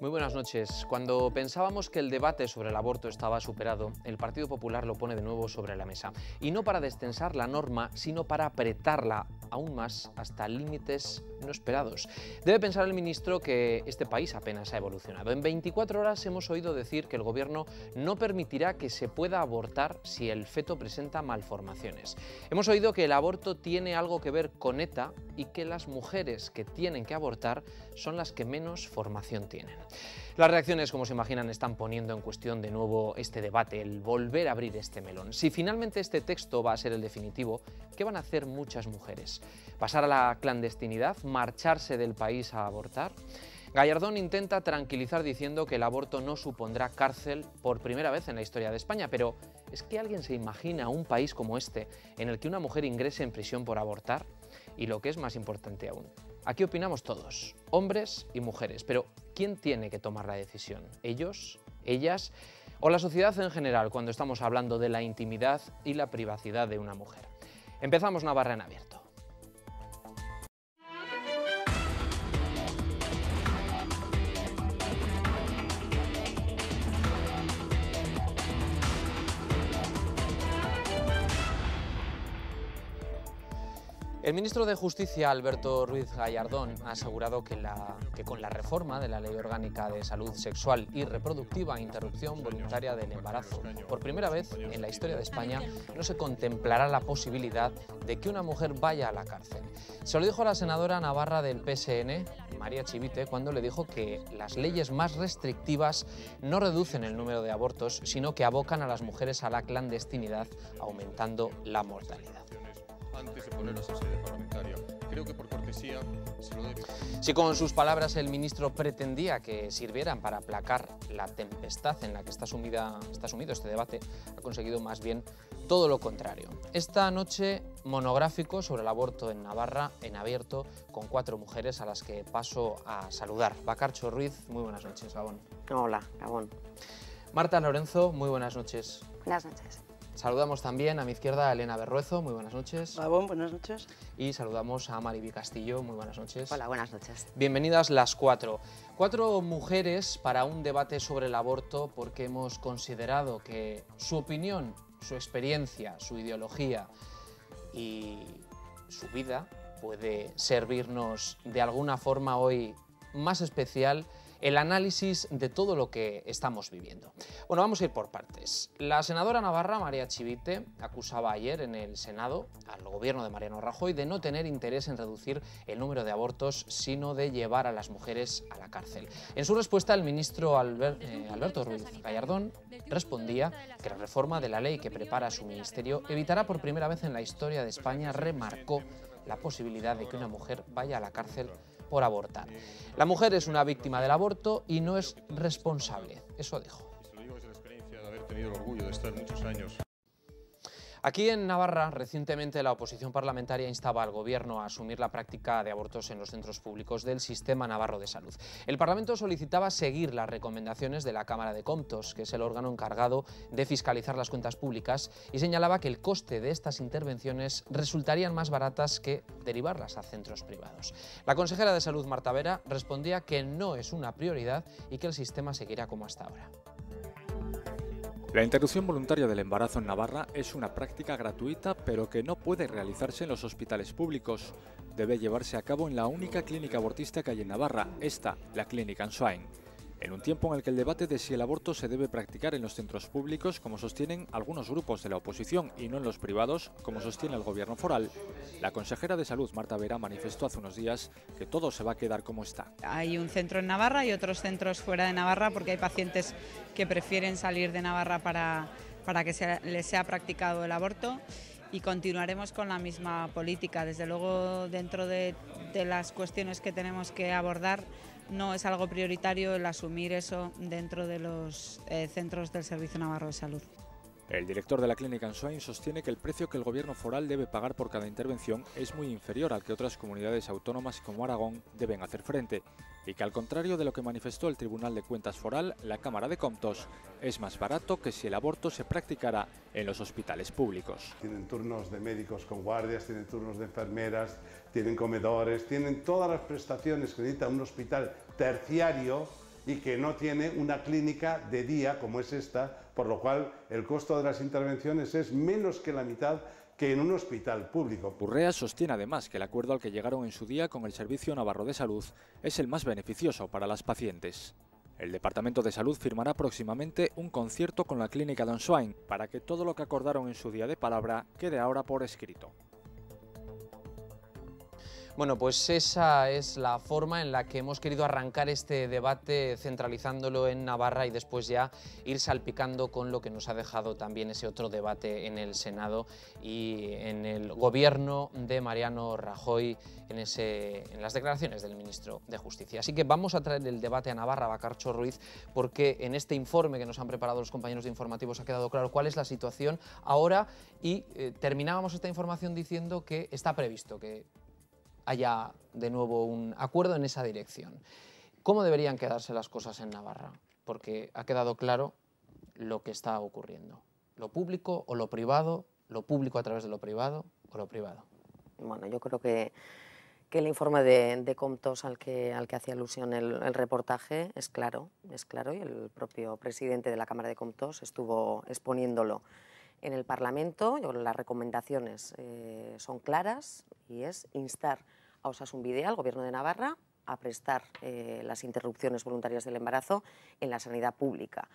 Muy buenas noches. Cuando pensábamos que el debate sobre el aborto estaba superado, el Partido Popular lo pone de nuevo sobre la mesa. Y no para destensar la norma, sino para apretarla aún más hasta límites no esperados. Debe pensar el ministro que este país apenas ha evolucionado. En 24 horas hemos oído decir que el gobierno no permitirá que se pueda abortar si el feto presenta malformaciones. Hemos oído que el aborto tiene algo que ver con ETA y que las mujeres que tienen que abortar son las que menos formación tienen. Las reacciones, como se imaginan, están poniendo en cuestión de nuevo este debate, el volver a abrir este melón. Si finalmente este texto va a ser el definitivo, ¿qué van a hacer muchas mujeres? ¿Pasar a la clandestinidad? ¿Marcharse del país a abortar? Gallardón intenta tranquilizar diciendo que el aborto no supondrá cárcel por primera vez en la historia de España, pero ¿es que alguien se imagina un país como este en el que una mujer ingrese en prisión por abortar? Y lo que es más importante aún, Aquí opinamos todos, hombres y mujeres, pero ¿quién tiene que tomar la decisión? ¿Ellos? ¿Ellas? ¿O la sociedad en general cuando estamos hablando de la intimidad y la privacidad de una mujer? Empezamos barra en abierto. El ministro de Justicia, Alberto Ruiz Gallardón, ha asegurado que, con la reforma de la Ley Orgánica de Salud Sexual y Reproductiva Interrupción Voluntaria del Embarazo, por primera vez en la historia de España, no se contemplará la posibilidad de que una mujer vaya a la cárcel. Se lo dijo a la senadora navarra del PSN, María Chivite, cuando le dijo que las leyes más restrictivas no reducen el número de abortos, sino que abocan a las mujeres a la clandestinidad, aumentando la mortalidad antes de poner sede parlamentaria. Creo que por cortesía se lo Si con sus palabras el ministro pretendía que sirvieran para aplacar la tempestad en la que está, sumida, está sumido este debate, ha conseguido más bien todo lo contrario. Esta noche monográfico sobre el aborto en Navarra, en abierto, con cuatro mujeres a las que paso a saludar. Bacarcho Ruiz, muy buenas noches, Gabón. Hola, Gabón. Marta Lorenzo, muy buenas noches. Buenas noches. Saludamos también a mi izquierda a Elena Berruezo, muy buenas noches. Hola, buenas noches. Y saludamos a Mariby Castillo, muy buenas noches. Hola, buenas noches. Bienvenidas las cuatro. Cuatro mujeres para un debate sobre el aborto porque hemos considerado que su opinión, su experiencia, su ideología y su vida puede servirnos de alguna forma hoy más especial el análisis de todo lo que estamos viviendo. Bueno, vamos a ir por partes. La senadora navarra María Chivite acusaba ayer en el Senado al gobierno de Mariano Rajoy de no tener interés en reducir el número de abortos, sino de llevar a las mujeres a la cárcel. En su respuesta, el ministro eh, Alberto Ruiz Gallardón respondía que la reforma de la ley que prepara su ministerio evitará por primera vez en la historia de pues España, remarcó la posibilidad de que una mujer vaya a la cárcel por abortar. La mujer es una víctima del aborto y no es responsable, eso dijo. Aquí en Navarra, recientemente la oposición parlamentaria instaba al Gobierno a asumir la práctica de abortos en los centros públicos del Sistema Navarro de Salud. El Parlamento solicitaba seguir las recomendaciones de la Cámara de Comptos, que es el órgano encargado de fiscalizar las cuentas públicas, y señalaba que el coste de estas intervenciones resultarían más baratas que derivarlas a centros privados. La consejera de Salud, Marta Vera, respondía que no es una prioridad y que el sistema seguirá como hasta ahora. La interrupción voluntaria del embarazo en Navarra es una práctica gratuita pero que no puede realizarse en los hospitales públicos. Debe llevarse a cabo en la única clínica abortista que hay en Navarra, esta, la Clínica Answain en un tiempo en el que el debate de si el aborto se debe practicar en los centros públicos, como sostienen algunos grupos de la oposición, y no en los privados, como sostiene el gobierno foral, la consejera de Salud, Marta Vera, manifestó hace unos días que todo se va a quedar como está. Hay un centro en Navarra y otros centros fuera de Navarra porque hay pacientes que prefieren salir de Navarra para, que les sea practicado el aborto y continuaremos con la misma política. Desde luego, dentro de las cuestiones que tenemos que abordar, no es algo prioritario el asumir eso dentro de los eh, centros del Servicio Navarro de Salud. El director de la clínica Ansoain sostiene que el precio que el gobierno foral debe pagar por cada intervención es muy inferior al que otras comunidades autónomas como Aragón deben hacer frente y que al contrario de lo que manifestó el Tribunal de Cuentas Foral, la Cámara de Comptos, es más barato que si el aborto se practicara en los hospitales públicos. Tienen turnos de médicos con guardias, tienen turnos de enfermeras, tienen comedores, tienen todas las prestaciones que necesita un hospital terciario y que no tiene una clínica de día como es esta, por lo cual el costo de las intervenciones es menos que la mitad que en un hospital público. Urrea sostiene además que el acuerdo al que llegaron en su día con el Servicio Navarro de Salud es el más beneficioso para las pacientes. El Departamento de Salud firmará próximamente un concierto con la Clínica Don Swain para que todo lo que acordaron en su día de palabra quede ahora por escrito. Bueno, pues esa es la forma en la que hemos querido arrancar este debate centralizándolo en Navarra y después ya ir salpicando con lo que nos ha dejado también ese otro debate en el Senado y en el gobierno de Mariano Rajoy en, las declaraciones del ministro de Justicia. Así que vamos a traer el debate a Navarra, Bacarcho Ruiz, porque en este informe que nos han preparado los compañeros de informativos ha quedado claro cuál es la situación ahora y eh, terminábamos esta información diciendo que está previsto que haya de nuevo un acuerdo en esa dirección. ¿Cómo deberían quedarse las cosas en Navarra? Porque ha quedado claro lo que está ocurriendo. Lo público o lo privado, lo público a través de lo privado o lo privado. Bueno, yo creo que, el informe de, Comptos al que, al que hacía alusión el, el, reportaje es claro, es claro, y el propio presidente de la Cámara de Comptos estuvo exponiéndolo en el Parlamento. Las recomendaciones eh, son claras y es instar a Osasun al Gobierno de Navarra, a prestar eh, las interrupciones voluntarias del embarazo en la sanidad pública.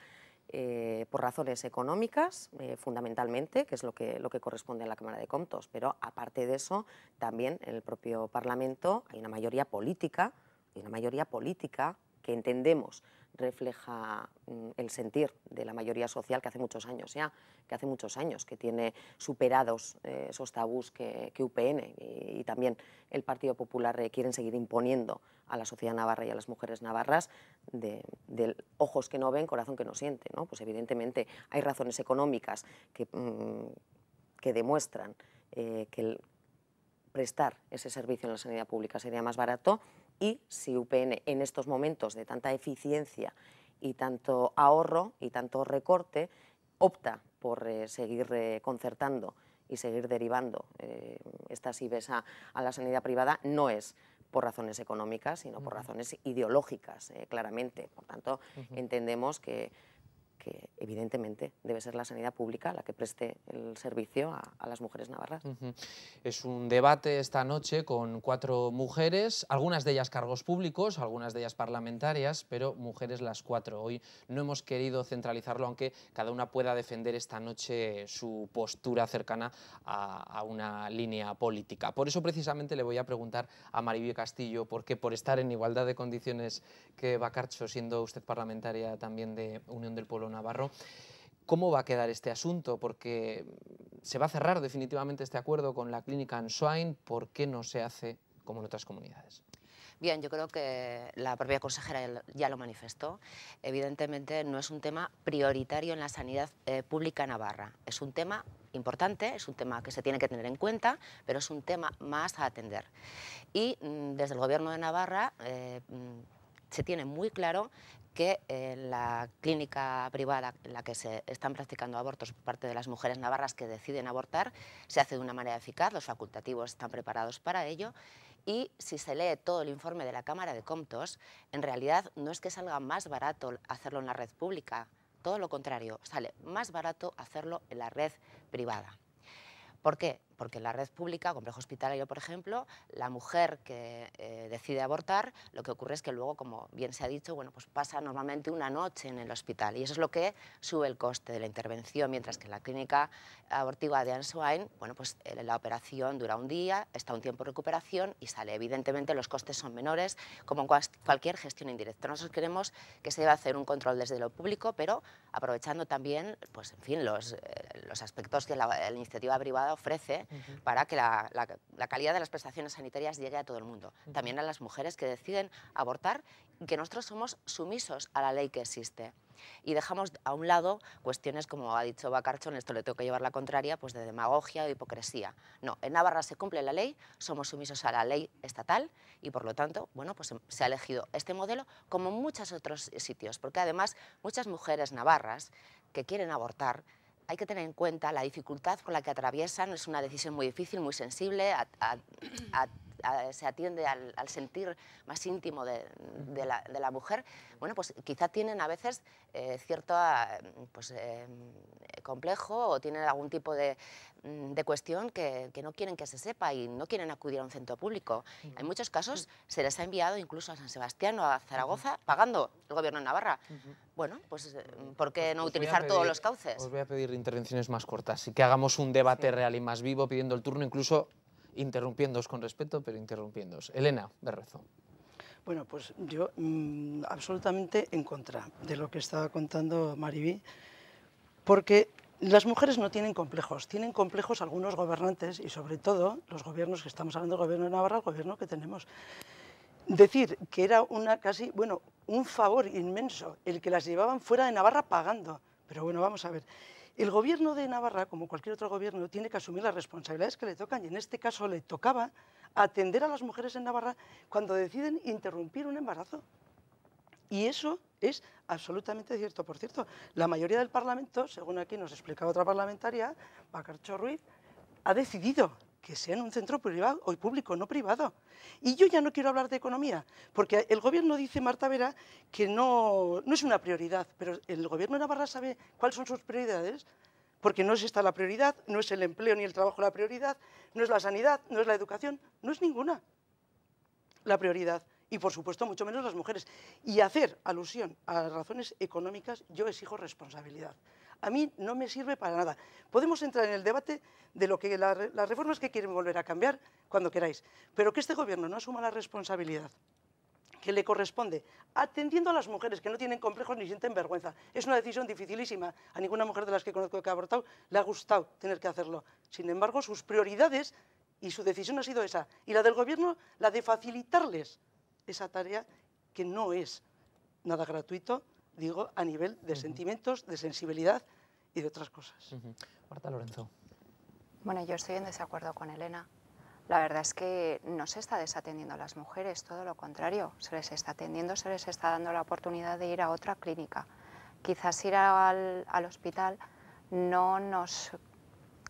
Eh, por razones económicas, fundamentalmente, que es lo que, lo que corresponde a la Cámara de Comptos, pero aparte de eso, también en el propio Parlamento hay una mayoría política, hay una mayoría política que entendemos refleja mm, el sentir de la mayoría social que hace muchos años ya, que hace muchos años que tiene superados eh, esos tabús que, UPN y, también el Partido Popular eh, quieren seguir imponiendo a la sociedad navarra y a las mujeres navarras de, ojos que no ven, corazón que no siente. ¿no? Pues evidentemente hay razones económicas que, mm, que demuestran eh, que prestar ese servicio en la sanidad pública sería más barato y si UPN en estos momentos de tanta eficiencia y tanto ahorro y tanto recorte opta por eh, seguir eh, concertando y seguir derivando eh, esta estas a, la sanidad privada no es por razones económicas, sino por razones ideológicas, claramente. Por tanto, entendemos que que evidentemente debe ser la sanidad pública la que preste el servicio a, las mujeres navarras. Es un debate esta noche con cuatro mujeres, algunas de ellas cargos públicos, algunas de ellas parlamentarias, pero mujeres las cuatro. Hoy no hemos querido centralizarlo, aunque cada una pueda defender esta noche su postura cercana a, una línea política. Por eso precisamente le voy a preguntar a Maribio Castillo, porque por estar en igualdad de condiciones que Bacarcho, siendo usted parlamentaria también de Unión del Pueblo Navarro. ¿Cómo va a quedar este asunto? Porque se va a cerrar definitivamente este acuerdo con la clínica Swain, ¿Por qué no se hace como en otras comunidades? Bien, yo creo que la propia consejera ya lo manifestó. Evidentemente no es un tema prioritario en la sanidad eh, pública navarra. Es un tema importante, es un tema que se tiene que tener en cuenta, pero es un tema más a atender. Y mm, desde el Gobierno de Navarra eh, mm, se tiene muy claro que en la clínica privada en la que se están practicando abortos por parte de las mujeres navarras que deciden abortar, se hace de una manera eficaz, los facultativos están preparados para ello y si se lee todo el informe de la Cámara de Comptos, en realidad no es que salga más barato hacerlo en la red pública, todo lo contrario, sale más barato hacerlo en la red privada. ¿Por qué? porque en la red pública, complejo hospitalario, por ejemplo, la mujer que eh, decide abortar, lo que ocurre es que luego, como bien se ha dicho, bueno, pues pasa normalmente una noche en el hospital y eso es lo que sube el coste de la intervención, mientras que en la clínica abortiva de Answain, bueno, pues eh, la operación dura un día, está un tiempo de recuperación y sale. Evidentemente los costes son menores, como cualquier gestión indirecta. Nosotros queremos que se deba hacer un control desde lo público, pero aprovechando también, pues en fin, los, eh, aspectos que la iniciativa privada ofrece para que la, calidad de las prestaciones sanitarias llegue a todo el mundo. También a las mujeres que deciden abortar, que nosotros somos sumisos a la ley que existe. Y dejamos a un lado cuestiones, como ha dicho en esto le tengo que llevar la contraria, pues de demagogia o hipocresía. No, en Navarra se cumple la ley, somos sumisos a la ley estatal y por lo tanto, bueno, pues se ha elegido este modelo como muchos otros sitios, porque además muchas mujeres navarras que quieren abortar hay que tener en cuenta la dificultad con la que atraviesan. Es una decisión muy difícil, muy sensible. A, a, eh, se atiende al, sentir más íntimo de, la, mujer, bueno, pues quizá tienen a veces eh, cierto eh, pues, complejo o tienen algún tipo de, mm, cuestión que, no quieren que se sepa y no quieren acudir a un centro público. En muchos casos mm. se les ha enviado incluso a San Sebastián o a Zaragoza pagando el gobierno de Navarra. Bueno, pues mm, ¿por qué pues no utilizar todos los cauces? Os voy a pedir intervenciones más cortas y que hagamos un debate real y más vivo pidiendo el turno incluso interrumpiéndoos con respeto, pero interrumpiéndoos. Elena de razón. Bueno, pues yo mm, absolutamente en contra de lo que estaba contando Mariví, porque las mujeres no tienen complejos, tienen complejos algunos gobernantes y sobre todo los gobiernos que estamos hablando, el gobierno de Navarra, el gobierno que tenemos. Decir que era una casi, bueno, un favor inmenso el que las llevaban fuera de Navarra pagando, pero bueno, vamos a ver. El gobierno de Navarra, como cualquier otro gobierno, tiene que asumir las responsabilidades que le tocan y en este caso le tocaba atender a las mujeres en Navarra cuando deciden interrumpir un embarazo. Y eso es absolutamente cierto. Por cierto, la mayoría del Parlamento, según aquí nos explicaba otra parlamentaria, Bacarcho Ruiz, ha decidido que sea en un centro privado o público, no privado. Y yo ya no quiero hablar de economía, porque el gobierno dice, Marta Vera, que no, no es una prioridad, pero el gobierno de Navarra sabe cuáles son sus prioridades, porque no es esta la prioridad, no es el empleo ni el trabajo la prioridad, no es la sanidad, no es la educación, no es ninguna la prioridad. Y por supuesto, mucho menos las mujeres. Y hacer alusión a las razones económicas, yo exijo responsabilidad a mí no me sirve para nada. Podemos entrar en el debate de lo que las reformas que quieren volver a cambiar cuando queráis, pero que este gobierno no asuma la responsabilidad que le corresponde, atendiendo a las mujeres que no tienen complejos ni sienten vergüenza. Es una decisión dificilísima. A ninguna mujer de las que conozco que ha abortado le ha gustado tener que hacerlo. Sin embargo, sus prioridades y su decisión ha sido esa. Y la del gobierno, la de facilitarles esa tarea que no es nada gratuito, digo, a nivel de sentimientos, de sensibilidad y de otras cosas. Marta Lorenzo. Bueno, yo estoy en desacuerdo con Elena. La verdad es que no se está desatendiendo a las mujeres, todo lo contrario, se les está atendiendo, se les está dando la oportunidad de ir a otra clínica. Quizás ir al, al hospital no nos,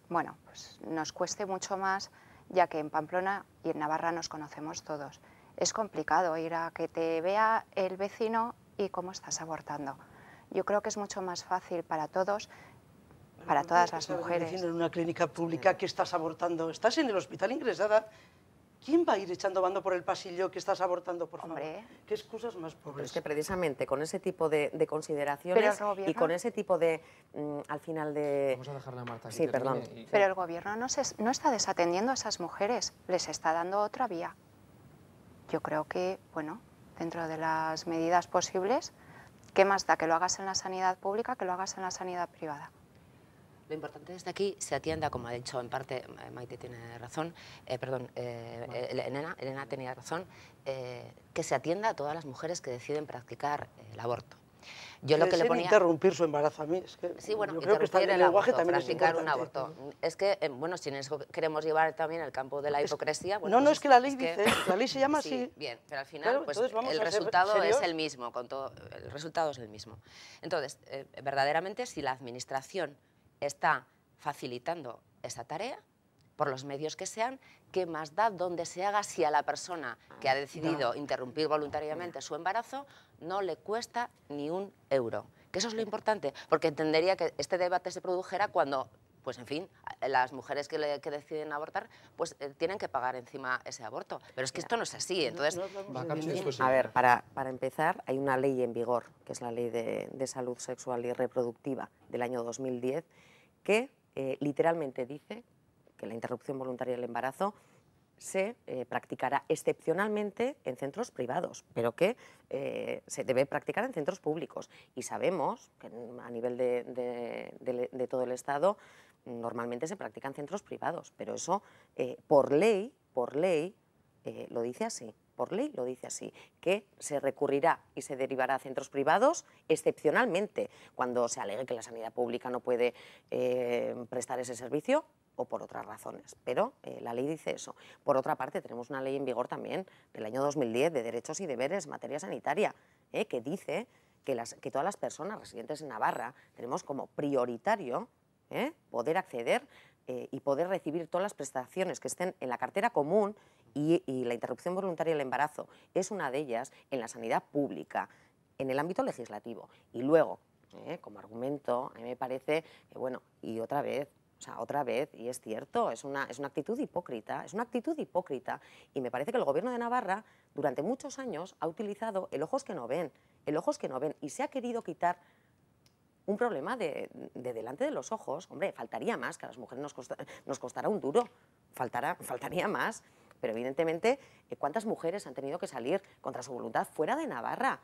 bueno, pues nos cueste mucho más, ya que en Pamplona y en Navarra nos conocemos todos. Es complicado ir a que te vea el vecino y cómo estás abortando. Yo creo que es mucho más fácil para todos para todas las mujeres. en una clínica pública que estás abortando, estás en el hospital ingresada, ¿quién va a ir echando bando por el pasillo que estás abortando, por favor? ¿Qué excusas más pobres? Pero es que precisamente con ese tipo de, consideraciones y con ese tipo de, mm, al final de... Vamos a dejar a Marta. Sí, perdón. Pero el gobierno no, se, no está desatendiendo a esas mujeres, les está dando otra vía. Yo creo que, bueno, dentro de las medidas posibles, ¿qué más da que lo hagas en la sanidad pública que lo hagas en la sanidad privada? Lo importante desde aquí se atienda, como ha dicho en parte Maite tiene razón, eh, perdón, eh, eh, Elena, tenía razón, que se atienda a todas las mujeres que deciden practicar el aborto. Yo lo que le ponía... interrumpir su embarazo a mí. Es que sí, bueno, creo que está el, el lenguaje aborto, también un aborto. Es que, eh, bueno, si en eso queremos llevar también el campo de la hipocresía... Bueno, no, no, pues es que la ley dice, la ley se llama sí, así. Bien, pero al final pues, el resultado es el mismo, con todo, el resultado es el mismo. Entonces, eh, verdaderamente, si la administración está facilitando esa tarea, por los medios que sean, ¿qué más da donde se haga si a la persona que ha ah, decidido interrumpir voluntariamente su embarazo no le cuesta ni un euro. Que eso es lo importante, porque entendería que este debate se produjera cuando pues en fin, las mujeres que, deciden abortar, pues eh, tienen que pagar encima ese aborto. Pero es que esto no es así, entonces... a ver, para, empezar, hay una ley en vigor, que es la Ley de, Salud Sexual y Reproductiva del año 2010, que eh, literalmente dice que la interrupción voluntaria del embarazo se eh, practicará excepcionalmente en centros privados, pero que eh, se debe practicar en centros públicos. Y sabemos que a nivel de, todo el Estado normalmente se practican centros privados, pero eso eh, por ley, por ley, lo dice así, por ley lo dice así, que se recurrirá y se derivará a centros privados excepcionalmente cuando se alegue que la sanidad pública no puede prestar ese servicio, o por otras razones, pero eh, la ley dice eso. Por otra parte, tenemos una ley en vigor también del año 2010 de derechos y deberes en materia sanitaria, eh, que dice que, todas las personas residentes en Navarra tenemos como prioritario eh, poder acceder y poder recibir todas las prestaciones que estén en la cartera común y, la interrupción voluntaria del embarazo es una de ellas en la sanidad pública, en el ámbito legislativo. Y luego, como argumento, a mí me parece que, bueno, y otra vez, otra vez, y es cierto, es una, actitud hipócrita, es una actitud hipócrita, y me parece que el gobierno de Navarra durante muchos años ha utilizado el ojos que no ven, el ojos que no ven, y se ha querido quitar un problema de, delante de los ojos, hombre, faltaría más, que a las mujeres nos, nos costará un duro, faltará, faltaría más, pero evidentemente, eh, ¿cuántas mujeres han tenido que salir contra su voluntad fuera de Navarra?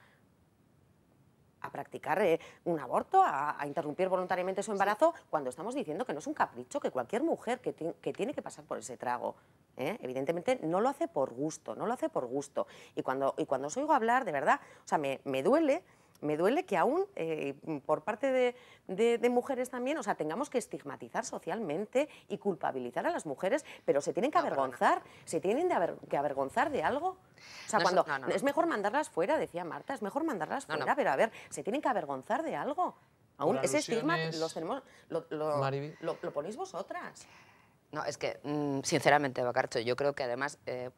a practicar eh, un aborto, a, interrumpir voluntariamente su embarazo, cuando estamos diciendo que no es un capricho, que cualquier mujer que, que tiene que pasar por ese trago, ¿eh? evidentemente no lo hace por gusto, no lo hace por gusto. Y cuando, y cuando os oigo hablar, de verdad, o sea, me, me duele me duele que aún eh, por parte de, mujeres también, o sea, tengamos que estigmatizar socialmente y culpabilizar a las mujeres, pero se tienen que avergonzar, se tienen que avergonzar de algo. cuando es mejor mandarlas fuera, decía Marta, es mejor mandarlas fuera, pero a ver, se tienen que avergonzar de algo. Aún ese estigma lo, ponéis vosotras. No, es que, mm, sinceramente, Bacarcho, yo creo que además, eh,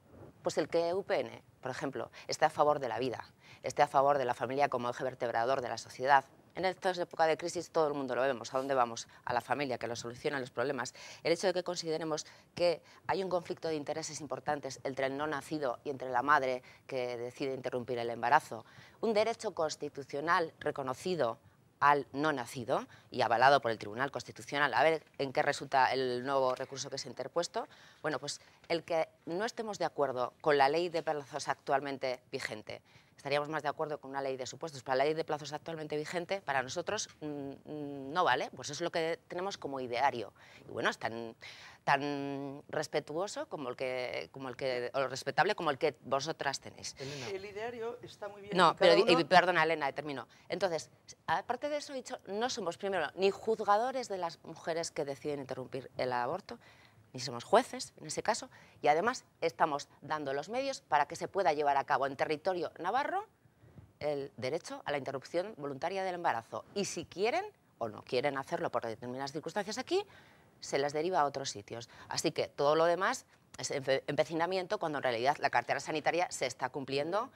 pues el que e UPN, por ejemplo, está a favor de la vida, esté a favor de la familia como eje vertebrador de la sociedad. En esta época de crisis todo el mundo lo vemos, ¿a dónde vamos? A la familia, que lo soluciona los problemas. El hecho de que consideremos que hay un conflicto de intereses importantes entre el no nacido y entre la madre que decide interrumpir el embarazo. Un derecho constitucional reconocido al no nacido y avalado por el Tribunal Constitucional. A ver en qué resulta el nuevo recurso que se ha interpuesto. Bueno, pues el que no estemos de acuerdo con la ley de plazos actualmente vigente, estaríamos más de acuerdo con una ley de supuestos, pero la ley de plazos actualmente vigente para nosotros mm, no vale, pues es lo que tenemos como ideario. Y bueno, es tan, tan respetuoso como el que, como el que, o respetable como el que vosotras tenéis. El ideario está muy bien. No, pero y, perdona, Elena, eh, termino. Entonces, aparte de eso, dicho, no somos primero ni juzgadores de las mujeres que deciden interrumpir el aborto, ni somos jueces en ese caso, y además estamos dando los medios para que se pueda llevar a cabo en territorio navarro el derecho a la interrupción voluntaria del embarazo. Y si quieren o no quieren hacerlo por determinadas circunstancias aquí, se las deriva a otros sitios. Así que todo lo demás ese empecinamiento cuando en realidad la cartera sanitaria se está cumpliendo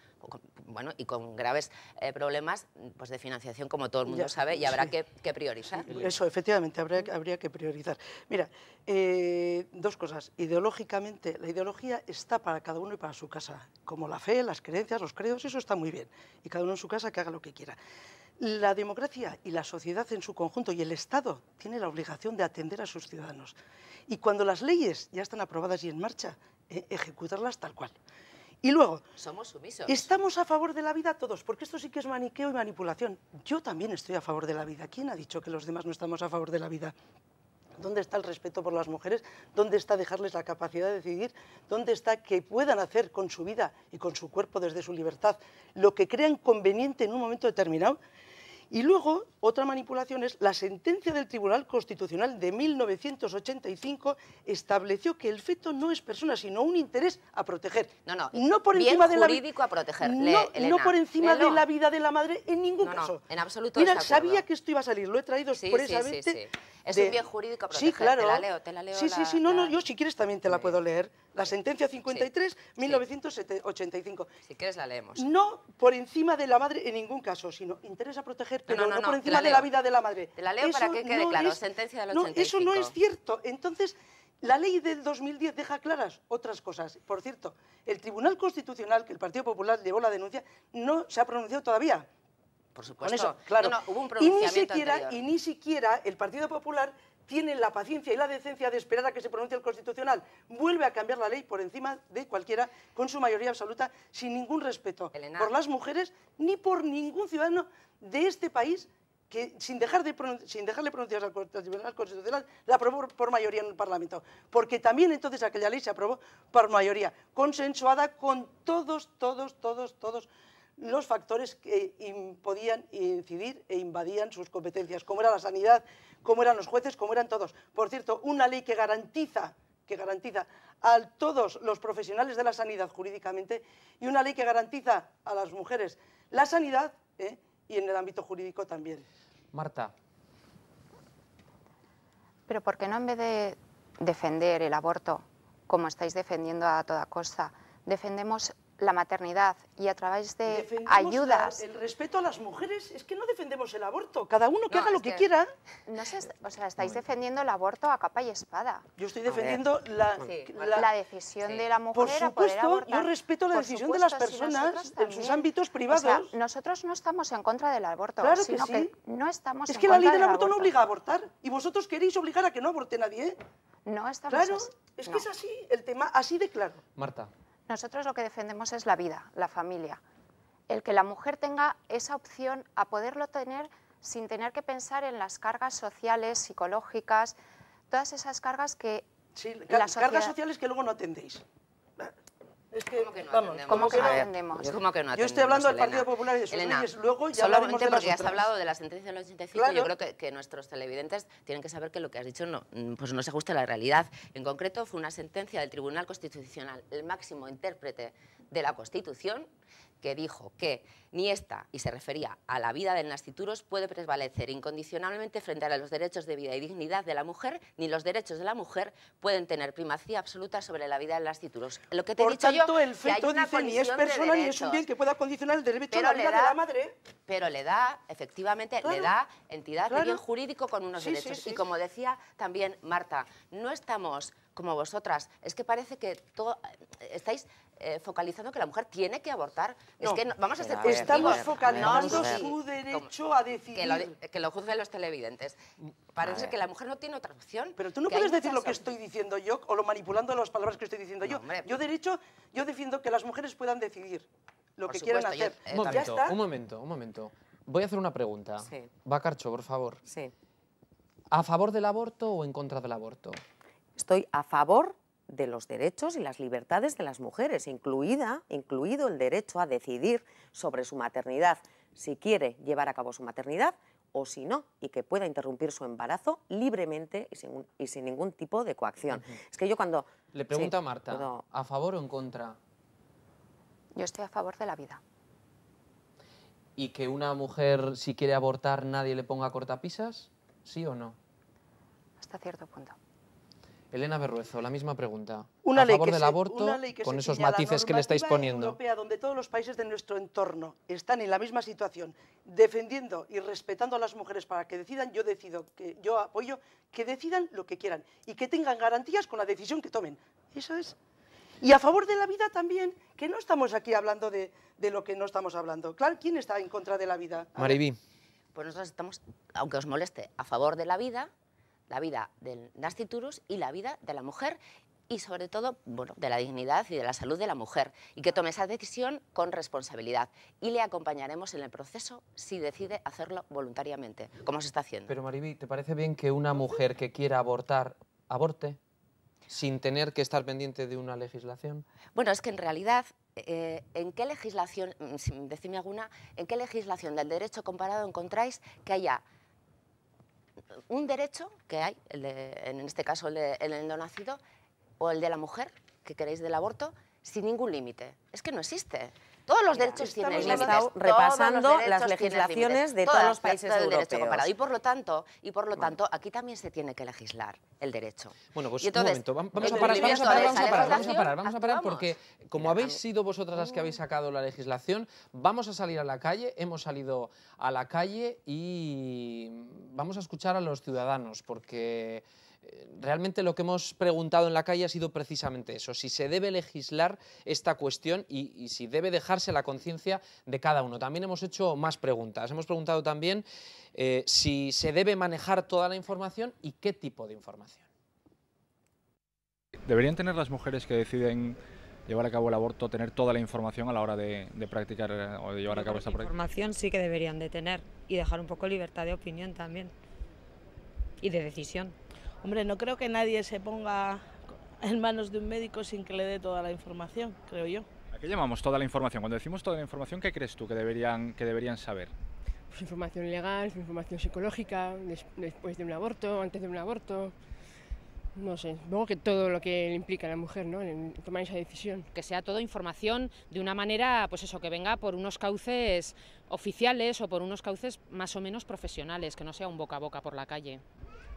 bueno, y con graves eh, problemas pues, de financiación, como todo el mundo sabe, y habrá que, priorizar. Eso, efectivamente, habría, habría que priorizar. Mira, eh, dos cosas. Ideológicamente, la ideología está para cada uno y para su casa, como la fe, las creencias, los credos, eso está muy bien. Y cada uno en su casa que haga lo que quiera. La democracia y la sociedad en su conjunto y el Estado tiene la obligación de atender a sus ciudadanos. Y cuando las leyes ya están aprobadas y en marcha, eh, ejecutarlas tal cual. Y luego, Estamos a favor de la vida todos, porque esto sí que es maniqueo y manipulación. Yo también estoy a favor de la vida. ¿Quién ha dicho que los demás no estamos a favor de la vida? ¿Dónde está el respeto por las mujeres? ¿Dónde está dejarles la capacidad de decidir? ¿Dónde está que puedan hacer con su vida y con su cuerpo desde su libertad lo que crean conveniente en un momento determinado? Y luego, otra manipulación es la sentencia del Tribunal Constitucional de 1985 estableció que el feto no es persona, sino un interés a proteger. No, no, no por encima jurídico de la, a proteger. No, no por encima de la vida de la madre en ningún caso. No, en absoluto. Mira, sabía que esto iba a salir, lo he traído sí, Sí, sí, es un bien jurídico a proteger. Sí, claro. Te la leo, te la leo. Sí, sí, sí, no, no, yo si quieres también te la puedo leer. La sentencia 53, 1985. Si quieres la leemos. No por encima de la madre en ningún caso, sino interesa proteger, pero no, por encima de la vida de la madre. la leo para que quede claro, sentencia del 85. eso no es cierto. Entonces, la ley del 2010 deja claras otras cosas. Por cierto, el Tribunal Constitucional, que el Partido Popular llevó la denuncia, no se ha pronunciado todavía. Por supuesto. Con eso, claro. No, hubo un pronunciamiento y ni siquiera, y ni siquiera el Partido Popular tiene la paciencia y la decencia de esperar a que se pronuncie el Constitucional. Vuelve a cambiar la ley por encima de cualquiera, con su mayoría absoluta, sin ningún respeto por las mujeres ni por ningún ciudadano de este país que sin, dejar de sin dejarle pronunciar al Constitucional, la aprobó por mayoría en el Parlamento. Porque también entonces aquella ley se aprobó por mayoría, consensuada con todos, todos, todos, todos los factores que podían incidir e invadían sus competencias, como era la sanidad, como eran los jueces, como eran todos. Por cierto, una ley que garantiza que garantiza a todos los profesionales de la sanidad jurídicamente y una ley que garantiza a las mujeres la sanidad ¿eh? y en el ámbito jurídico también. Marta. Pero ¿por qué no en vez de defender el aborto como estáis defendiendo a toda costa, defendemos la maternidad y a través de ayudas. el respeto a las mujeres es que no defendemos el aborto, cada uno que haga lo que, quiera. No o sea, estáis defendiendo el aborto a capa y espada. Yo estoy defendiendo la, la, decisión de la mujer. Por supuesto, a yo respeto la decisión de las personas en sus ámbitos privados. nosotros no estamos en contra del aborto, claro que, sí. no estamos. Es que la ley del, aborto, no obliga a abortar y vosotros queréis obligar a que no aborte nadie. ¿eh? No estamos. Claro, es que es así el tema, así de claro. Marta. Nosotros lo que defendemos es la vida, la familia. El que la mujer tenga esa opción a poderlo tener sin tener que pensar en las cargas sociales, psicológicas, todas esas cargas que... cargas sociales que luego no atendéis. Es que, que no Yo estoy hablando del Partido Popular y de sus luego ya Solamente de porque has hablado de la sentencia del 85, yo creo que, nuestros televidentes tienen que saber que lo que has dicho no, pues no se ajusta a la realidad. En concreto, fue una sentencia del Tribunal Constitucional, el máximo intérprete de la Constitución, que dijo que ni esta, y se refería a la vida del nascituros, puede prevalecer incondicionalmente frente a los derechos de vida y dignidad de la mujer, ni los derechos de la mujer pueden tener primacía absoluta sobre la vida del nascituros. Lo que te Por he dicho tanto, el feto dice ni es persona ni es un bien que pueda condicionar el derecho a la vida de la madre. Pero le da, efectivamente, le da entidad bien jurídico con unos derechos. Y como decía también Marta, no estamos como vosotras. Es que parece que todo, estáis eh, focalizando que la mujer tiene que abortar. vamos a ser Estamos focalizando su derecho a decidir. Que lo, juzguen los televidentes. Parece que la mujer no tiene otra opción. Pero tú no puedes decir lo que estoy diciendo yo o lo manipulando las palabras que estoy diciendo yo. Yo derecho, yo defiendo que las mujeres puedan decidir lo que quieran hacer. Eh, un, momento, un momento, Voy a hacer una pregunta. Va Carcho, por favor. Sí. ¿A favor del aborto o en contra del aborto? Estoy a favor de los derechos y las libertades de las mujeres, incluida, incluido el derecho a decidir sobre su maternidad, si quiere llevar a cabo su maternidad o si no, y que pueda interrumpir su embarazo libremente y sin, ningún tipo de coacción. Es que yo cuando... Le pregunto a Marta, ¿a favor o en contra? Yo estoy a favor de la vida. ¿Y que una mujer, si quiere abortar, nadie le ponga cortapisas? ¿Sí o no? Hasta cierto punto. Elena Berruezo, la misma pregunta. Una a favor del aborto, con esos matices que le estáis poniendo. Europea, donde todos los países de nuestro entorno están en la misma situación, defendiendo y respetando a las mujeres para que decidan, yo decido, que yo apoyo, que decidan lo que quieran y que tengan garantías con la decisión que tomen. Eso es. Y a favor de la vida también, que no estamos aquí hablando de, de lo que no estamos hablando. Claro, ¿quién está en contra de la vida? Maribí. Pues nosotros estamos, aunque os moleste, a favor de la vida la vida del nasciturus y la vida de la mujer y sobre todo bueno, de la dignidad y de la salud de la mujer y que tome esa decisión con responsabilidad y le acompañaremos en el proceso si decide hacerlo voluntariamente, como se está haciendo. Pero Mariví, ¿te parece bien que una mujer que quiera abortar aborte sin tener que estar pendiente de una legislación? Bueno, es que en realidad eh, ¿en qué legislación, mm, decime alguna, en qué legislación del derecho comparado encontráis que haya un derecho que hay, en este caso el, de, nacido, o el de la mujer, que queréis del aborto, sin ningún límite. Es que no existe. Todos los derechos tienen límites. repasando las legislaciones de todos los países del derecho comparado. Y por lo tanto, y por lo tanto, aquí también se tiene que legislar el derecho. Bueno, pues un momento, vamos a parar, vamos a parar, vamos a parar, vamos a parar, vamos a parar porque como habéis sido vosotras las que habéis sacado la legislación, vamos a salir a la calle, hemos salido a la calle y vamos a escuchar a los ciudadanos porque realmente lo que hemos preguntado en la calle ha sido precisamente eso, si se debe legislar esta cuestión y, si debe dejarse la conciencia de cada uno. También hemos hecho más preguntas. Hemos preguntado también eh, si se debe manejar toda la información y qué tipo de información. ¿Deberían tener las mujeres que deciden llevar a cabo el aborto, tener toda la información a la hora de, practicar eh, o de llevar a cabo esta práctica? Información sí que deberían de tener y dejar un poco libertad de opinión también y de decisión. Hombre, no creo que nadie se ponga en manos de un médico sin que le dé toda la información, creo yo. ¿A qué llamamos toda la información? Cuando decimos toda la información, ¿qué crees tú que deberían, que deberían saber? Pues información legal, información psicológica, después de un aborto, antes de un aborto, no sé, luego que todo lo que implica a la mujer, ¿no? En tomar esa decisión. Que sea toda información de una manera, pues eso, que venga por unos cauces oficiales o por unos cauces más o menos profesionales, que no sea un boca a boca por la calle.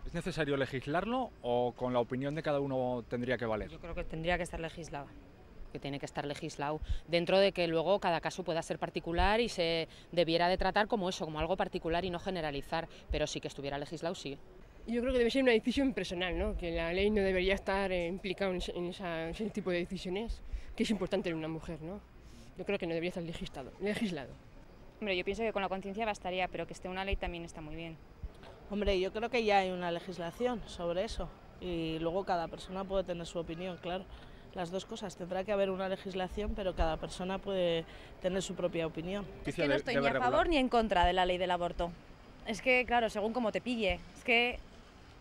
¿Es necesario legislarlo o con la opinión de cada uno tendría que valer? Yo creo que tendría que estar legislado que tiene que estar legislado, dentro de que luego cada caso pueda ser particular y se debiera de tratar como eso, como algo particular y no generalizar, pero sí que estuviera legislado, sí. Yo creo que debe ser una decisión personal, ¿no? que la ley no debería estar eh, implicada en, ese tipo de decisiones, que es importante en una mujer. ¿no? Yo creo que no debería estar legislado. legislado. Hombre, yo pienso que con la conciencia bastaría, pero que esté una ley también está muy bien. Hombre, yo creo que ya hay una legislación sobre eso y luego cada persona puede tener su opinión, claro. Las dos cosas, tendrá que haber una legislación, pero cada persona puede tener su propia opinión. Es que no estoy ni a favor ni en contra de la ley del aborto. Es que, claro, según como te pille, es que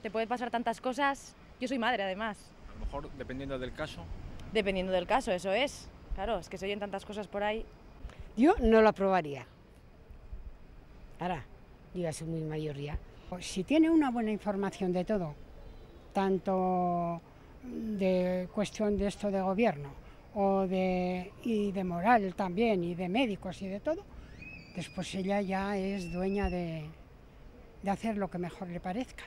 te pueden pasar tantas cosas. Yo soy madre, además. A lo mejor, dependiendo del caso. Dependiendo del caso, eso es. Claro, es que se oyen tantas cosas por ahí. Yo no lo aprobaría. Ahora, yo a ser muy mayor ya. Pues si tiene una buena información de todo, tanto de cuestión de esto de gobierno o de, y de moral también y de médicos y de todo, después ella ya es dueña de hacer lo que mejor le parezca.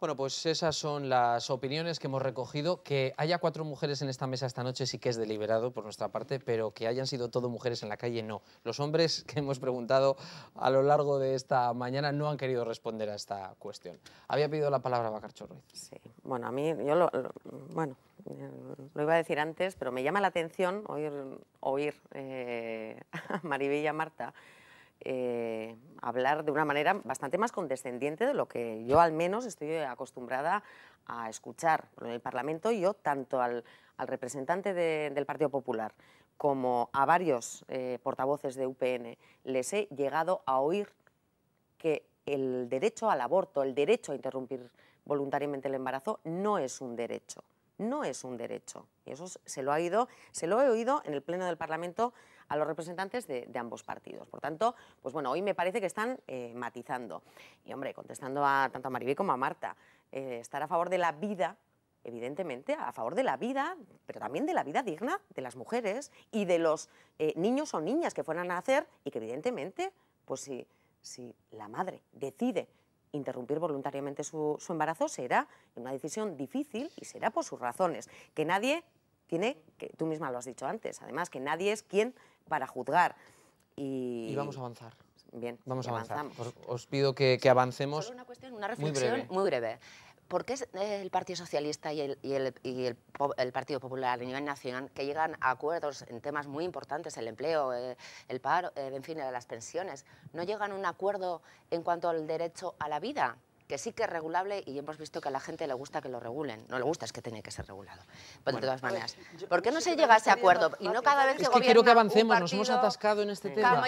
Bueno, pues esas son las opiniones que hemos recogido. Que haya cuatro mujeres en esta mesa esta noche sí que es deliberado por nuestra parte, pero que hayan sido todo mujeres en la calle, no. Los hombres que hemos preguntado a lo largo de esta mañana no han querido responder a esta cuestión. Había pedido la palabra Bacarcho Ruiz. Sí, bueno, a mí, yo lo, bueno, lo iba a decir antes, pero me llama la atención oír, oír eh, a Marta eh, hablar de una manera bastante más condescendiente de lo que yo al menos estoy acostumbrada a escuchar. En el Parlamento yo tanto al, representante del Partido Popular como a varios eh, portavoces de UPN les he llegado a oír que el derecho al aborto, el derecho a interrumpir voluntariamente el embarazo no es un derecho, no es un derecho. Y eso se lo, ha ido, se lo he oído en el Pleno del Parlamento a los representantes de, ambos partidos. Por tanto, pues bueno, hoy me parece que están eh, matizando. Y hombre, contestando a, tanto a Maribel como a Marta, eh, estar a favor de la vida evidentemente, a favor de la vida, pero también de la vida digna de las mujeres y de los eh, niños o niñas que fueran a nacer y que evidentemente, pues si, si la madre decide interrumpir voluntariamente su, embarazo, será una decisión difícil y será por sus razones, que nadie tiene, que tú misma lo has dicho antes, además, que nadie es quien para juzgar. Y, vamos a avanzar. Bien, vamos a avanzar. Os, pido que, avancemos. una reflexión muy breve. ¿Por qué eh, el Partido Socialista y, el, el, Partido Popular a nivel nacional que llegan a acuerdos en temas muy importantes, el empleo, eh, el paro, eh, en fin, las pensiones, no llegan a un acuerdo en cuanto al derecho a la vida? que sí que es regulable y hemos visto que a la gente le gusta que lo regulen. No le gusta, es que tiene que ser regulado. Pero de todas maneras, pues, ¿por qué no se llega a ese acuerdo? Y no cada vez que, es que quiero que avancemos, nos hemos atascado en este tema.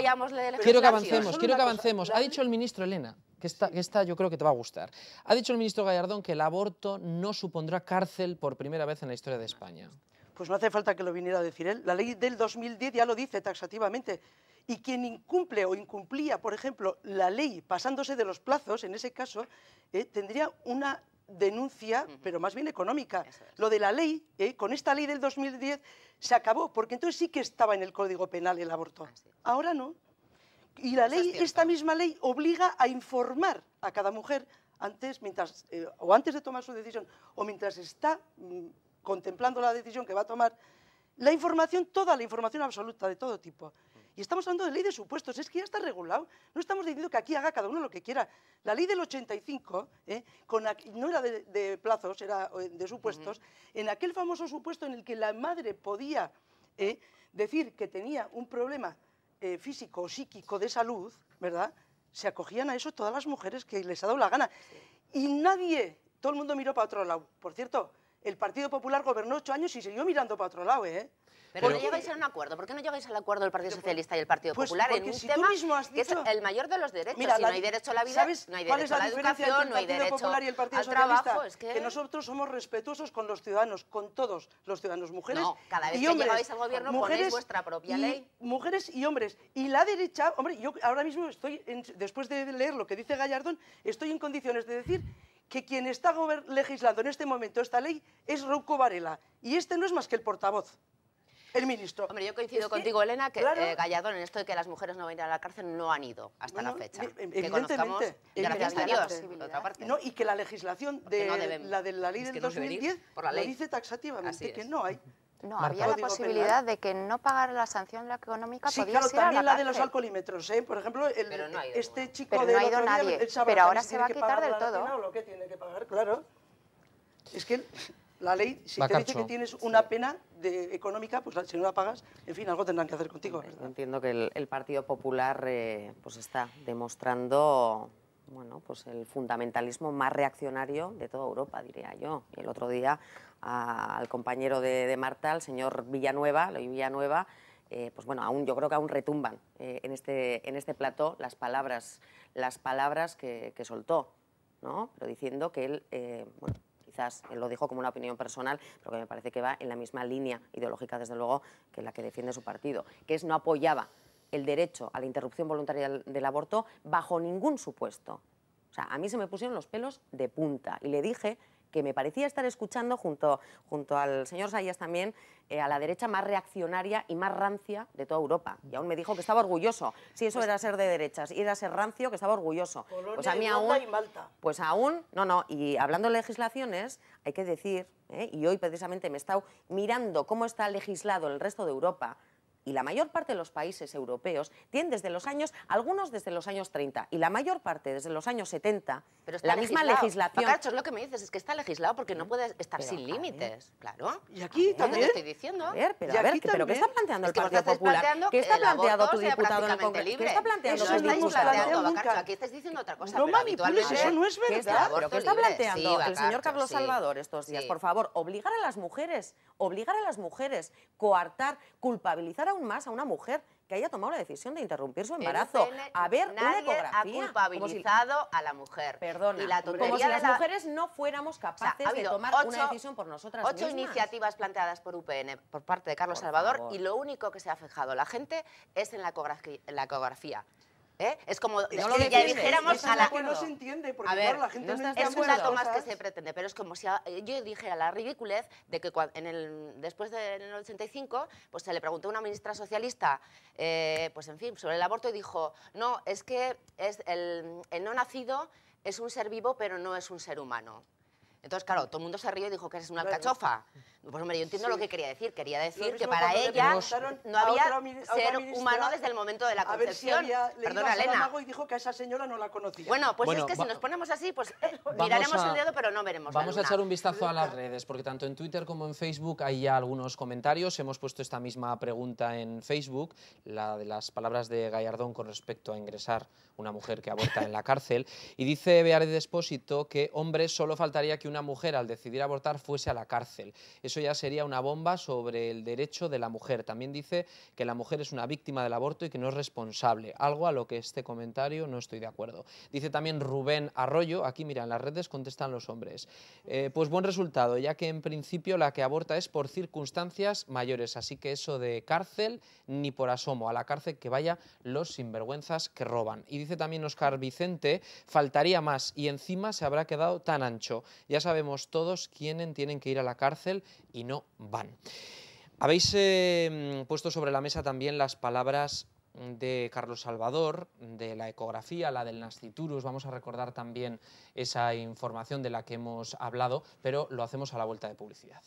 Quiero que avancemos, quiero que avancemos. Ha dicho el ministro Elena que está que esta, yo creo que te va a gustar. Ha dicho el ministro Gallardón que el aborto no supondrá cárcel por primera vez en la historia de España. Pues no hace falta que lo viniera a decir él. La ley del 2010 ya lo dice taxativamente y quien incumple o incumplía, por ejemplo, la ley pasándose de los plazos, en ese caso, eh, tendría una denuncia, pero más bien económica. Lo de la ley, eh, con esta ley del 2010, se acabó, porque entonces sí que estaba en el Código Penal el aborto. Ahora no. Y la ley, esta misma ley, obliga a informar a cada mujer antes, mientras, eh, o antes de tomar su decisión, o mientras está mm, contemplando la decisión que va a tomar, la información, toda la información absoluta de todo tipo. Y estamos hablando de ley de supuestos, es que ya está regulado. No estamos diciendo que aquí haga cada uno lo que quiera. La ley del 85, ¿eh? no era de, plazos, era de supuestos, en aquel famoso supuesto en el que la madre podía ¿eh? decir que tenía un problema eh, físico o psíquico de salud, ¿verdad? Se acogían a eso todas las mujeres que les ha dado la gana. Y nadie, todo el mundo miró para otro lado. Por cierto, el Partido Popular gobernó ocho años y siguió mirando para otro lado, ¿eh? Pero, no llegáis a un acuerdo. ¿Por qué no llegáis al acuerdo el Partido Socialista y el Partido pues, Popular en un tema mismo que es el mayor de los derechos? si no hay derecho a la vida, no hay derecho a la educación, no hay derecho Popular y el Partido trabajo. que... nosotros somos respetuosos con los ciudadanos, con todos los ciudadanos, mujeres cada vez y hombres, que llegáis al gobierno ponéis vuestra propia ley. Mujeres y hombres. Y la derecha, hombre, yo ahora mismo estoy, después de leer lo que dice Gallardón, estoy en condiciones de decir que quien está legislando en este momento esta ley es Rocco Varela. Y este no es más que el portavoz. El ministro. Hombre, yo coincido contigo, Elena, que eh, en esto de que las mujeres no van a ir a la cárcel, no han ido hasta la fecha. E- evidentemente. gracias a Dios, No, y que la legislación, de, la de la ley del 2010, la dice taxativamente, que no hay. No, había la posibilidad de que no pagar la sanción económica sí, claro, también la, de los alcoholímetros, ¿eh? Por ejemplo, este chico pero no ha ido este nadie. pero ahora se va a quitar del todo. Pena, lo que tiene que pagar, claro. Es que la ley, si te dice que tienes una pena de, económica, pues si no la pagas, en fin, algo tendrán que hacer contigo. Entiendo que el, Partido Popular eh, pues está demostrando bueno, pues el fundamentalismo más reaccionario de toda Europa, diría yo. el otro día al compañero de, Marta, el señor Villanueva, Villanueva, eh, pues bueno, aún yo creo que aún retumban eh, en, este, en este plató las palabras, las palabras que, soltó, ¿no? Pero diciendo que él, eh, quizás él lo dijo como una opinión personal, pero que me parece que va en la misma línea ideológica, desde luego, que la que defiende su partido, que es no apoyaba el derecho a la interrupción voluntaria del aborto bajo ningún supuesto. O sea, a mí se me pusieron los pelos de punta y le dije que me parecía estar escuchando junto, junto al señor Sayas también eh, a la derecha más reaccionaria y más rancia de toda Europa. Y aún me dijo que estaba orgulloso. Si eso pues era ser de derechas y era ser rancio, que estaba orgulloso. Pues Polonia, pues a mí aún, Malta. Pues aún, no, no. Y hablando de legislaciones, hay que decir, eh, y hoy precisamente me he estado mirando cómo está legislado el resto de Europa, y la mayor parte de los países europeos tienen desde los años, algunos desde los años 30 y la mayor parte desde los años 70, la misma legislación. Pacacho, lo que me dices es que está legislado porque no puede estar sin límites, claro. Y aquí también. Te estoy diciendo. A ver, pero, a ver, pero ¿qué está planteando el Partido Popular? ¿Qué está planteando tu diputado en el Congreso? ¿Qué está planteando eso tu diputado? aquí estás diciendo otra cosa. No pero manipules, eso no es verdad. ¿Pero qué está planteando el señor Carlos Salvador estos días? Por favor, obligar a las mujeres, obligar a las mujeres, coartar, culpabilizar aún más a una mujer que haya tomado la decisión de interrumpir su embarazo. a ver una ecografía. ha culpabilizado a la mujer. Perdona, y como si las mujeres no fuéramos capaces de tomar ocho, una decisión por nosotras ocho iniciativas planteadas por UPN por parte de Carlos Salvador y lo único que se ha fijado la gente es en la En la ecografía. ¿eh? Es como dijéramos a la... no se entiende, Es un más que se pretende, pero es como si yo dijera la ridiculez de que en el, después del 85 pues se le preguntó a una ministra socialista, eh, pues en fin, sobre el aborto y dijo, no, es que es el, el no nacido es un ser vivo, pero no es un ser humano. Entonces, claro, todo el mundo se rió y dijo que es una alcachofa. Pues hombre, yo entiendo lo que quería decir. Quería decir que para ella no había ser humano desde el momento de la concepción. A ver si había, Perdona, Elena. y dijo que a esa señora no la conocía. Bueno, pues es que si nos ponemos así, pues eh, miraremos el dedo, pero no veremos Vamos a echar un vistazo a las redes, porque tanto en Twitter como en Facebook hay ya algunos comentarios. Hemos puesto esta misma pregunta en Facebook, la de las palabras de Gallardón con respecto a ingresar una mujer que aborta en la cárcel. Y dice de Despósito que, hombre, solo faltaría que una mujer al decidir abortar fuese a la cárcel. Es eso ya sería una bomba sobre el derecho de la mujer. También dice que la mujer es una víctima del aborto y que no es responsable, algo a lo que este comentario no estoy de acuerdo. Dice también Rubén Arroyo, aquí mira, en las redes contestan los hombres. Eh, pues buen resultado, ya que en principio la que aborta es por circunstancias mayores, así que eso de cárcel ni por asomo, a la cárcel que vaya los sinvergüenzas que roban. Y dice también Oscar Vicente, faltaría más y encima se habrá quedado tan ancho. Ya sabemos todos quiénes tienen que ir a la cárcel y no van. Habéis eh, puesto sobre la mesa también las palabras de Carlos Salvador, de la ecografía, la del nasciturus, vamos a recordar también esa información de la que hemos hablado, pero lo hacemos a la vuelta de publicidad.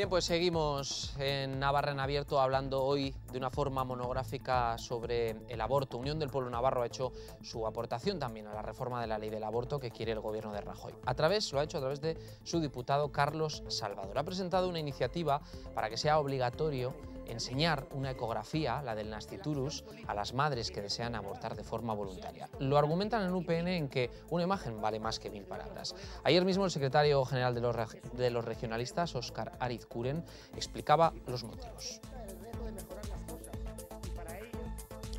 Bien, pues seguimos en Navarra en Abierto hablando hoy de una forma monográfica sobre el aborto. Unión del Pueblo Navarro ha hecho su aportación también a la reforma de la ley del aborto que quiere el gobierno de Rajoy. A través, lo ha hecho a través de su diputado Carlos Salvador. Ha presentado una iniciativa para que sea obligatorio enseñar una ecografía, la del nasciturus, a las madres que desean abortar de forma voluntaria. Lo argumentan en UPN en que una imagen vale más que mil palabras. Ayer mismo el secretario general de los, regionalistas, Óscar Ariz explicaba los motivos.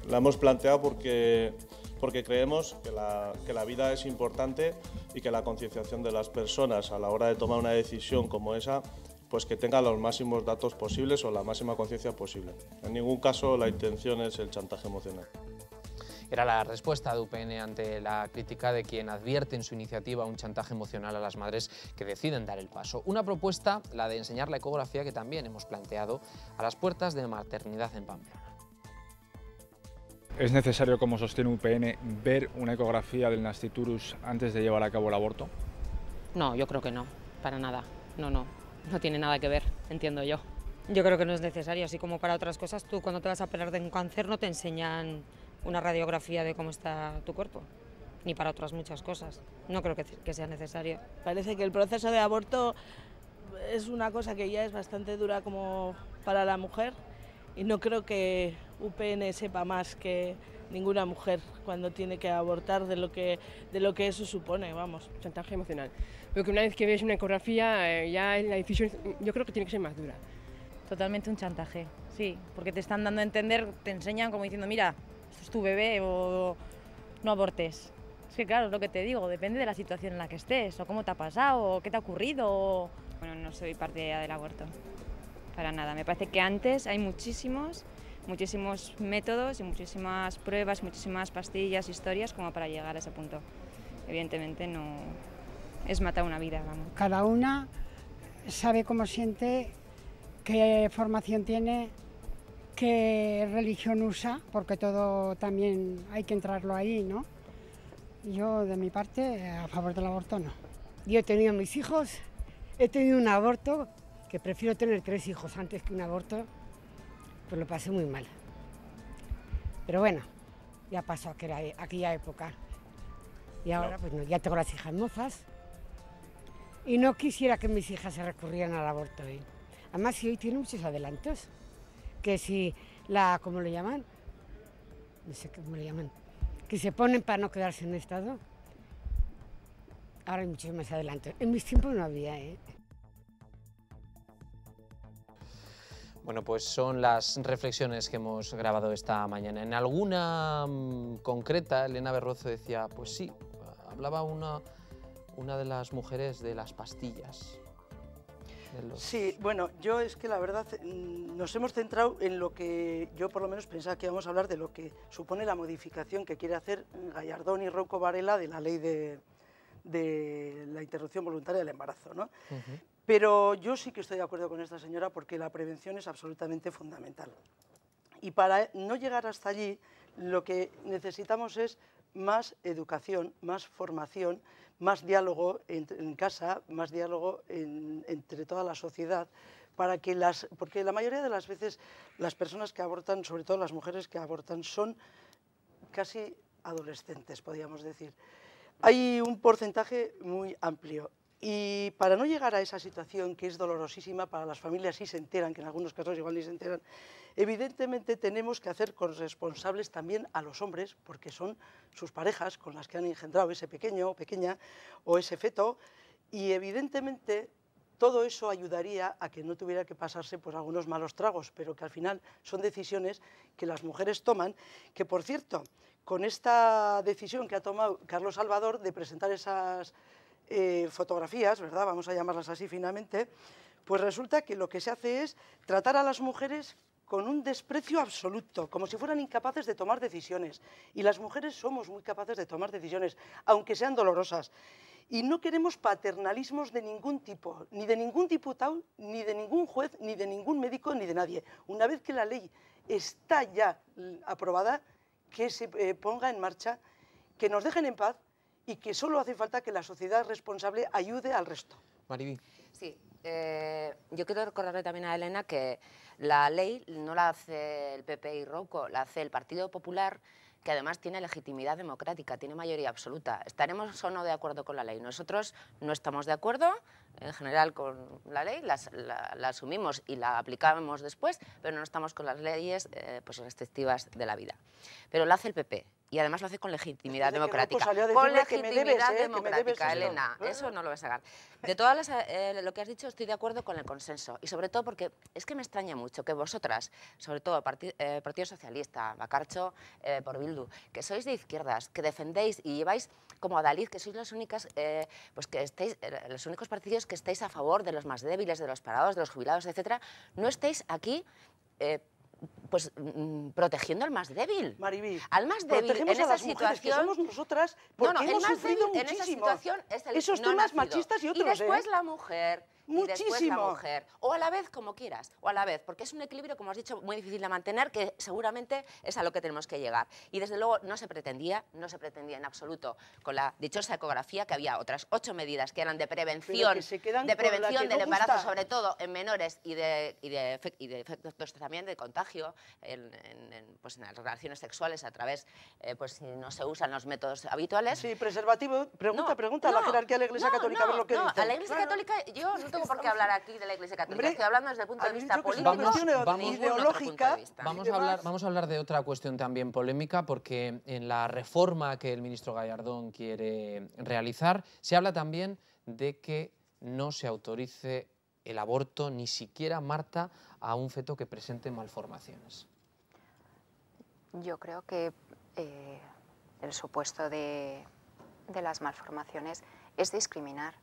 La hemos planteado porque, porque creemos que la vida es importante y que la concienciación de las personas a la hora de tomar una decisión como esa pues que tenga los máximos datos posibles o la máxima conciencia posible. En ningún caso la intención es el chantaje emocional. Era la respuesta de UPN ante la crítica de quien advierte en su iniciativa un chantaje emocional a las madres que deciden dar el paso. Una propuesta, la de enseñar la ecografía que también hemos planteado a las puertas de maternidad en Pamplona. ¿Es necesario, como sostiene UPN, ver una ecografía del nasciturus antes de llevar a cabo el aborto? No, yo creo que no, para nada. No, no no tiene nada que ver, entiendo yo. Yo creo que no es necesario, así como para otras cosas, tú cuando te vas a operar de un cáncer no te enseñan una radiografía de cómo está tu cuerpo, ni para otras muchas cosas. No creo que, sea necesario. Parece que el proceso de aborto es una cosa que ya es bastante dura como para la mujer y no creo que UPN sepa más que ninguna mujer cuando tiene que abortar de lo que, de lo que eso supone, vamos. Chantaje emocional. Pero que una vez que ves una ecografía, eh, ya la decisión yo creo que tiene que ser más dura. Totalmente un chantaje, sí, porque te están dando a entender, te enseñan como diciendo, mira, esto es tu bebé o no abortes. Es que claro, es lo que te digo, depende de la situación en la que estés, o cómo te ha pasado, o qué te ha ocurrido. Bueno, no soy parte del aborto, para nada. Me parece que antes hay muchísimos muchísimos métodos y muchísimas pruebas, muchísimas pastillas, historias como para llegar a ese punto. Evidentemente no es matar una vida, Cada una sabe cómo siente, qué formación tiene, qué religión usa, porque todo también hay que entrarlo ahí, ¿no? Yo, de mi parte, a favor del aborto no. Yo he tenido mis hijos, he tenido un aborto, que prefiero tener tres hijos antes que un aborto, pues lo pasé muy mal. Pero bueno, ya pasó aquella, época. Y ahora pues no, ya tengo las hijas mozas. Y no quisiera que mis hijas se recurrieran al aborto hoy. Además, si hoy tiene muchos adelantos. Que si la, ¿cómo lo llaman? No sé cómo lo llaman. Que se ponen para no quedarse en estado. Ahora hay muchos más adelantos. En mis tiempos no había, ¿eh? Bueno, pues son las reflexiones que hemos grabado esta mañana. En alguna mm, concreta, Elena Berrozo decía, pues sí, hablaba una, una de las mujeres de las pastillas. Sí, bueno, yo es que la verdad mm, nos hemos centrado en lo que yo por lo menos pensaba que íbamos a hablar de lo que supone la modificación que quiere hacer Gallardón y Rocco Varela de la ley de, la interrupción voluntaria del embarazo. ¿no? Pero yo sí que estoy de acuerdo con esta señora porque la prevención es absolutamente fundamental. Y para no llegar hasta allí, lo que necesitamos es más educación, más formación, más diálogo en, casa, más diálogo entre toda la sociedad, para que las, porque la mayoría de las veces las personas que abortan, sobre todo las mujeres que abortan, son casi adolescentes, podríamos decir. Hay un porcentaje muy amplio y para no llegar a esa situación que es dolorosísima para las familias, si se enteran, que en algunos casos igual ni se enteran, evidentemente tenemos que hacer corresponsables también a los hombres, porque son sus parejas con las que han engendrado ese pequeño o pequeña o ese feto, y evidentemente todo eso ayudaría a que no tuviera que pasarse por algunos malos tragos, pero que al final son decisiones que las mujeres toman, que por cierto, con esta decisión que ha tomado Carlos Salvador de presentar esas eh, fotografías, ¿verdad? Vamos a llamarlas así finalmente, Pues resulta que lo que se hace es tratar a las mujeres con un desprecio absoluto, como si fueran incapaces de tomar decisiones. Y las mujeres somos muy capaces de tomar decisiones, aunque sean dolorosas. Y no queremos paternalismos de ningún tipo, ni de ningún diputado, ni de ningún juez, ni de ningún médico, ni de nadie. Una vez que la ley está ya aprobada, que se eh, ponga en marcha, que nos dejen en paz, y que solo hace falta que la sociedad responsable ayude al resto. Mariví. Sí, eh, yo quiero recordarle también a Elena que la ley no la hace el PP y Rocco, la hace el Partido Popular, que además tiene legitimidad democrática, tiene mayoría absoluta. ¿Estaremos o no de acuerdo con la ley? Nosotros no estamos de acuerdo en general con la ley, la, asumimos y la aplicamos después, pero no estamos con las leyes eh, pues restrictivas de la vida. Pero la hace el PP, y además lo hace con pues legitimidad democrática. con legitimidad democrática, Elena, eso no lo vas a sacar. De todas eh, lo que has dicho, estoy de acuerdo con el consenso y sobre todo porque es que me extraña mucho que vosotras, sobre todo eh, Partido Socialista, Bacarcho eh, por Bildu, que sois de izquierdas, que defendéis y lleváis como Adalid, que sois las únicas, pues que los únicos partidos que estáis a favor de los más débiles, de los parados, de los jubilados, etcétera, no estáis aquí pues mm, protegiendo al más débil. al más débil en esa a situación somos nosotras porque hemos más sufrido débil, muchísimo. En esa situación es el Esos no temas machistas y otros, ¿eh? Y después la mujer, Muchísimo. y después la mujer, o a la vez como quieras, o a la vez, porque es un equilibrio como has dicho muy difícil de mantener que seguramente es a lo que tenemos que llegar. Y desde luego no se pretendía, no se pretendía en absoluto con la dichosa ecografía que había otras ocho medidas que eran de prevención, de prevención del embarazo sobre todo en menores y de, y de, efectos también de contagio en, pues en las relaciones sexuales a través, eh, pues si no se usan los métodos habituales. Sí, preservativo. Pregunta, pregunta a la jerarquía de la Iglesia Católica a ver lo que dice. A la Iglesia Católica, yo no tengo por qué hablar aquí de la Iglesia Católica, estoy hablando desde el punto de vista político. Vamos, Vamos a, hablar, vamos a hablar de otra cuestión también polémica, porque en la reforma que el ministro Gallardón quiere realizar, se habla también de que no se autorice el aborto, ni siquiera, Marta, a un feto que presente malformaciones? Yo creo que eh, el supuesto de, las malformaciones es discriminar,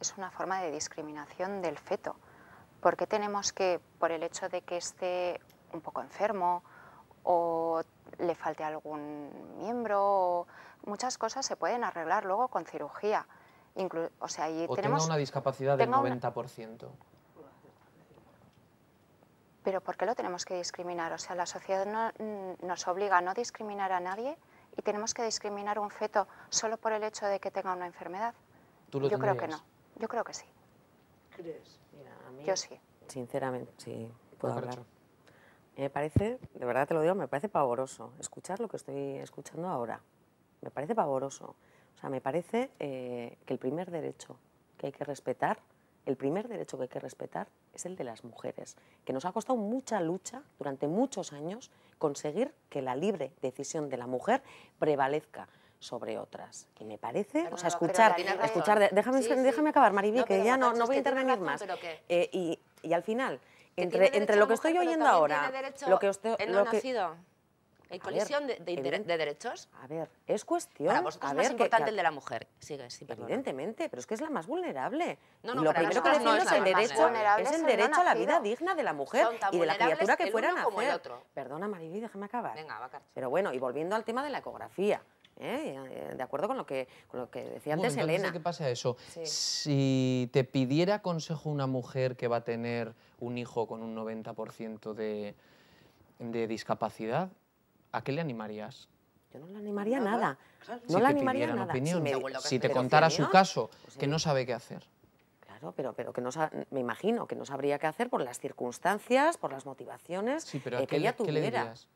es una forma de discriminación del feto. porque tenemos que, por el hecho de que esté un poco enfermo o le falte algún miembro, muchas cosas se pueden arreglar luego con cirugía? o sea, tenemos, tenga una discapacidad del 90%. Pero ¿por qué lo tenemos que discriminar? O sea, la sociedad mm, nos obliga a no discriminar a nadie y tenemos que discriminar un feto solo por el hecho de que tenga una enfermedad. Yo creo que no. Yo creo que sí. ¿Crees? Mira, a mí Yo sí. Sinceramente, sí. Puedo hablar. Me parece, de verdad te lo digo, me parece pavoroso escuchar lo que estoy escuchando ahora. Me parece pavoroso. O sea, me parece eh, que el primer derecho que hay que respetar, el primer derecho que hay que respetar es el de las mujeres, que nos ha costado mucha lucha durante muchos años conseguir que la libre decisión de la mujer prevalezca sobre otras. Y me parece, o sea, escuchar, escuchar, déjame, acabar, Maribí que ya no, voy a intervenir más. Eh, y, al final, entre, entre lo que estoy oyendo ahora, lo que usted... lo que, ¿Hay colisión de, derechos? A ver, es cuestión... Para vosotros es más importante el de la mujer. Sigue, sí, evidentemente, pero es que es la más vulnerable. No, no, lo primero que decimos es, el derecho, es el derecho a la vida digna de la mujer y de la criatura que fuera a Perdona, Mariví, déjame acabar. Venga, va, Pero bueno, y volviendo al tema de la ecografía. ¿eh? Eh, de acuerdo con lo que, lo que decía antes bueno, Elena. ¿Qué pasa eso? Si te pidiera consejo una mujer que va a tener un hijo con un 90% de, de discapacidad, ¿a qué le animarías? Yo no le animaría nada. nada. No le animaría nada. si, te contara su caso, pues que no sabe qué hacer. Claro, pero, pero que no me imagino que no sabría qué hacer por las circunstancias, por las motivaciones eh, que ella tuviera. ¿qué le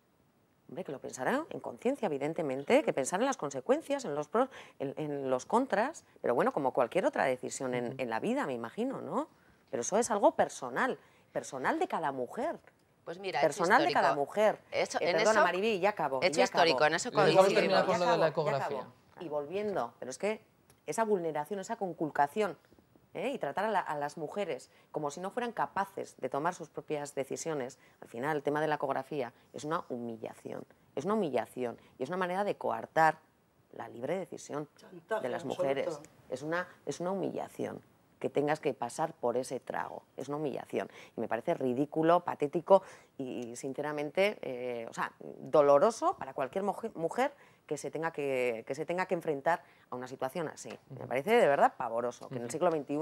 Hombre, que lo pensará en conciencia, evidentemente, que pensará en las consecuencias, en los pros, en, los contras, pero bueno, como cualquier otra decisión en, en la vida, me imagino, ¿no? Pero eso es algo personal, personal de cada mujer. Pues personal de cada mujer. Eh, perdona, ya acabo. Hecho histórico, en eso Y volviendo, pero es que esa vulneración, esa conculcación, ¿eh? y tratar a, las mujeres como si no fueran capaces de tomar sus propias decisiones, al final el tema de la ecografía es una humillación, es una humillación y es una manera de coartar la libre decisión de las mujeres. Es una, es una humillación que tengas que pasar por ese trago. Es una humillación. Y me parece ridículo, patético y, sinceramente, eh, o sea, doloroso para cualquier mujer que se, tenga que, que se tenga que enfrentar a una situación así. Me parece de verdad pavoroso que en el siglo XXI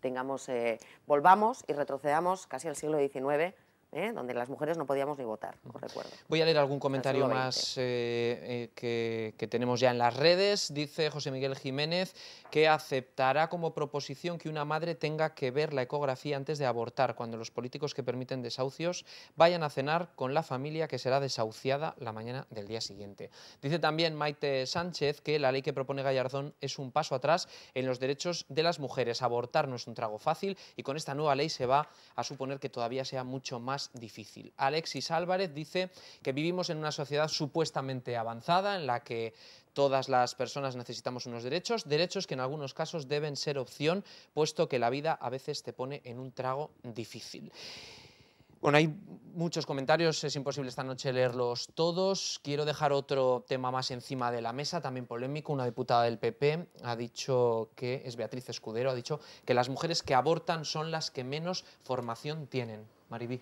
tengamos, eh, volvamos y retrocedamos casi al siglo XIX ¿eh? donde las mujeres no podíamos ni votar, no recuerdo. Voy a leer algún comentario más eh, eh, que, que, tenemos ya en las redes. Dice José Miguel Jiménez que aceptará como proposición que una madre tenga que ver la ecografía antes de abortar, cuando los políticos que permiten desahucios vayan a cenar con la familia que será desahuciada la mañana del día siguiente. Dice también Maite Sánchez que la ley que propone Gallardón es un paso atrás en los derechos de las mujeres. Abortar no es un trago fácil y con esta nueva ley se va a suponer que todavía sea mucho más difícil. Alexis Álvarez dice que vivimos en una sociedad supuestamente avanzada en la que todas las personas necesitamos unos derechos, derechos que en algunos casos deben ser opción, puesto que la vida a veces te pone en un trago difícil. Bueno, hay muchos comentarios, es imposible esta noche leerlos todos. Quiero dejar otro tema más encima de la mesa, también polémico. Una diputada del PP ha dicho que, es Beatriz Escudero, ha dicho que las mujeres que abortan son las que menos formación tienen. Maribí.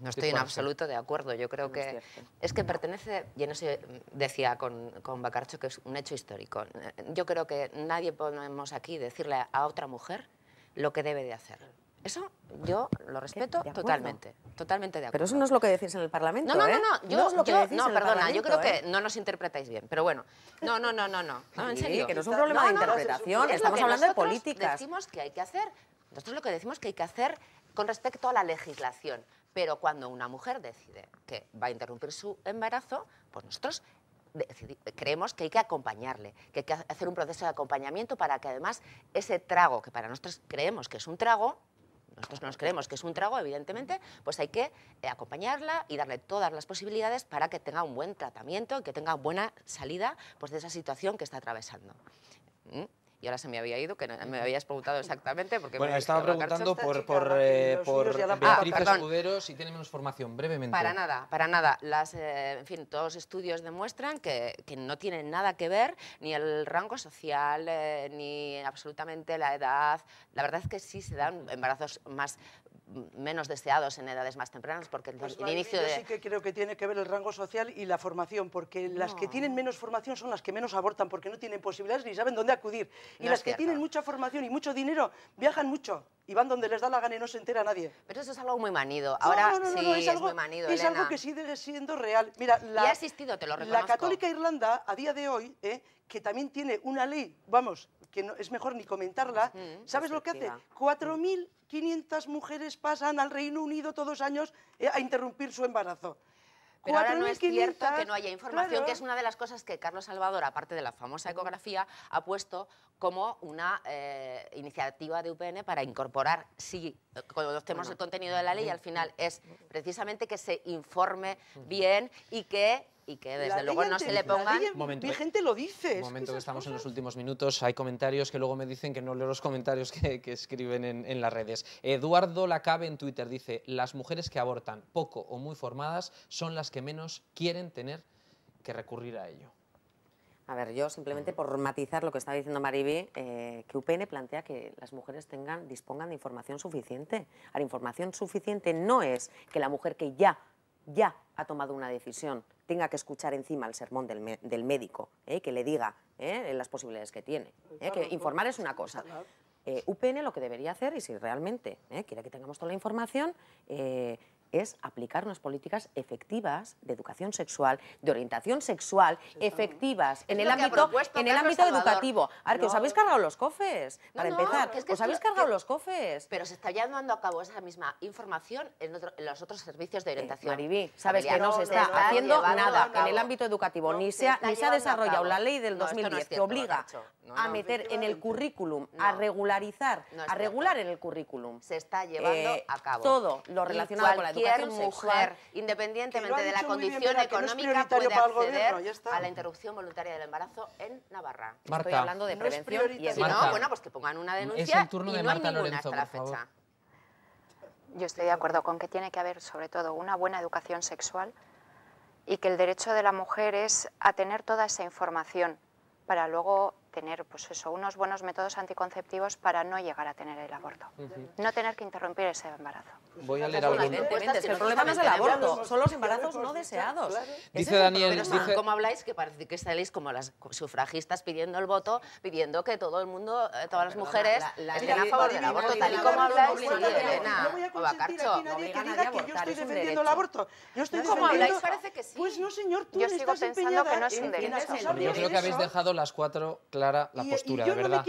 No estoy en absoluto de acuerdo. Yo creo que es, que pertenece, y no sé, decía con, con Bacarcho que es un hecho histórico. Yo creo que nadie podemos aquí decirle a otra mujer lo que debe de hacer. Eso yo lo respeto totalmente, totalmente de acuerdo. Pero eso no es lo que decís en el Parlamento, No, no, ¿eh? no, no, yo, no, perdona, yo creo que ¿eh? no nos interpretáis bien, pero bueno, no, no, no, no, no, en serio. que no es un problema de interpretación, estamos hablando de políticas. decimos que hay que hacer, nosotros lo que decimos que hay que hacer con respecto a la legislación, pero cuando una mujer decide que va a interrumpir su embarazo, pues nosotros creemos que hay que acompañarle, que hay que hacer un proceso de acompañamiento para que además ese trago, que para nosotros creemos que es un trago, nosotros nos creemos que es un trago, evidentemente, pues hay que eh, acompañarla y darle todas las posibilidades para que tenga un buen tratamiento que tenga buena salida pues, de esa situación que está atravesando. ¿Mm? y ahora se me había ido, que me habías preguntado exactamente. Porque bueno, estaba preguntando por, por, eh, por Beatriz Escudero si tiene menos formación, brevemente. Para nada, para nada. Las, eh, en fin, todos los estudios demuestran que, no tienen nada que ver ni el rango social, eh, ni absolutamente la edad. La verdad es que sí se dan embarazos más menos deseados en edades más tempranas, porque el, pues inicio de... Yo sí que creo que tiene que ver el rango social y la formación, porque las que tienen menos formación son las que menos abortan, porque no tienen posibilidades ni saben dónde acudir. Y las que tienen mucha formación y mucho dinero viajan mucho y van donde les da la gana y no se entera nadie. Pero eso es algo muy manido. Ahora sí, es, algo, que sigue siendo real. Mira, la, y ha te lo La católica Irlanda, a día de hoy, eh, que también tiene una ley, vamos, que es mejor ni comentarla, ¿sabes lo que hace? 4.500 mujeres pasan al Reino Unido todos los años eh, a interrumpir su embarazo. Pero ahora no es cierto que no haya información, que es una de las cosas que Carlos Salvador, aparte de la famosa ecografía, ha puesto como una eh, iniciativa de UPN para incorporar, sí, eh, cuando tenemos el contenido de la ley, al final es precisamente que se informe bien y que y que desde luego no se le pongan... Mi eh. gente lo dice. Un momento que estamos en los últimos minutos, hay comentarios que luego me dicen que no leo los comentarios que, escriben en, las redes. Eduardo Lacabe en Twitter dice, las mujeres que abortan poco o muy formadas son las que menos quieren tener que recurrir a ello. A ver, yo simplemente por matizar lo que estaba diciendo Mariby, eh, que UPN plantea que las mujeres tengan, dispongan de información suficiente. La información suficiente no es que la mujer que ya ya ha tomado una decisión, tenga que escuchar encima el sermón del, del médico, ¿eh? que le diga ¿eh? las posibilidades que tiene. ¿eh? Que informar es una cosa. UPN lo que debería hacer, y si realmente quiere que tengamos toda la información, es aplicar unas políticas efectivas de educación sexual, de orientación sexual, efectivas en el ámbito, en el ámbito educativo. A ver, que os habéis cargado los cofes, para empezar. os habéis cargado los cofes. Pero se está llevando a cabo esa misma información en, los otros servicios de eh, orientación. Eh, sabes que no, se está haciendo nada en el ámbito educativo. ni se, ha desarrollado la ley del 2010 que obliga a meter en el currículum, a regularizar, a regular en el currículum. Se está llevando eh, a cabo. Todo lo relacionado con la educación mujer, sexual, independientemente de la condición económica, puede acceder a la interrupción voluntaria del embarazo en Navarra. Estoy hablando de prevención. y si no, bueno, pues que pongan una denuncia turno y de no hay hasta la fecha. Yo estoy de acuerdo con que tiene que haber, sobre todo, una buena educación sexual y que el derecho de la mujer es a tener toda esa información para luego tener pues eso, unos buenos métodos anticonceptivos para no llegar a tener el aborto, no tener que interrumpir ese embarazo. Voy a leer algo. Evidentemente, es el problema no es el aborto, son los embarazos no deseados. Dice Daniel... dice... ¿cómo habláis? Que parece que saléis como las sufragistas pidiendo el voto, pidiendo que todo el mundo, eh, todas las mujeres estén a favor del aborto, tal y como habláis. no a yo estoy defendiendo el aborto. Yo estoy ¿Cómo habláis? Parece que sí. Pues no, señor, tú estás Yo sigo pensando que no es un derecho. Yo creo que habéis dejado las cuatro claras la postura, de verdad.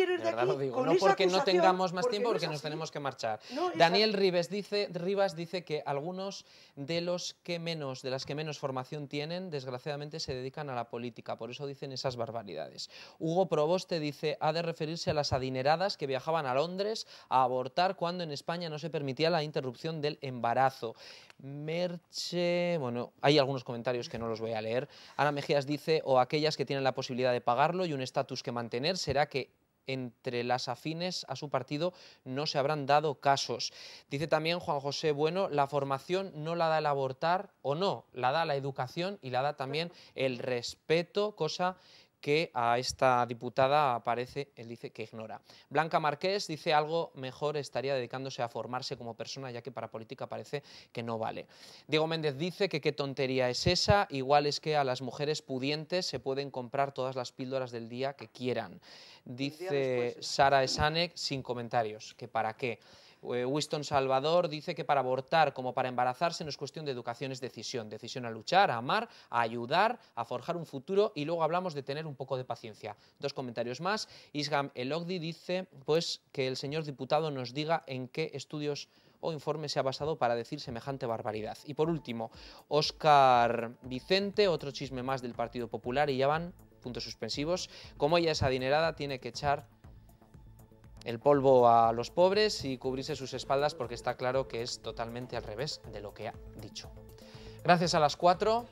No, no porque no tengamos más tiempo, porque nos tenemos que marchar. Daniel Rivas dice, Rivas dice que algunos de los que menos, de las que menos formación tienen, desgraciadamente se dedican a la política, por eso dicen esas barbaridades. Hugo Proboste dice, ha de referirse a las adineradas que viajaban a Londres a abortar cuando en España no se permitía la interrupción del embarazo. Merche, bueno, hay algunos comentarios que no los voy a leer. Ana Mejías dice, o aquellas que tienen la posibilidad de pagarlo y un estatus que mantienen será que entre las afines a su partido no se habrán dado casos. Dice también Juan José Bueno, la formación no la da el abortar o no, la da la educación y la da también el respeto, cosa que a esta diputada aparece, él dice que ignora. Blanca Marqués dice algo mejor estaría dedicándose a formarse como persona, ya que para política parece que no vale. Diego Méndez dice que qué tontería es esa, igual es que a las mujeres pudientes se pueden comprar todas las píldoras del día que quieran. Dice Sara Esanek, sin comentarios, que para qué. Eh, Winston Salvador dice que para abortar como para embarazarse no es cuestión de educación, es decisión. Decisión a luchar, a amar, a ayudar, a forjar un futuro y luego hablamos de tener un poco de paciencia. Dos comentarios más. Isgam Elogdi dice pues, que el señor diputado nos diga en qué estudios o informes se ha basado para decir semejante barbaridad. Y por último, Oscar Vicente, otro chisme más del Partido Popular y ya van puntos suspensivos. Como ella es adinerada, tiene que echar el polvo a los pobres y cubrirse sus espaldas porque está claro que es totalmente al revés de lo que ha dicho. Gracias a las cuatro.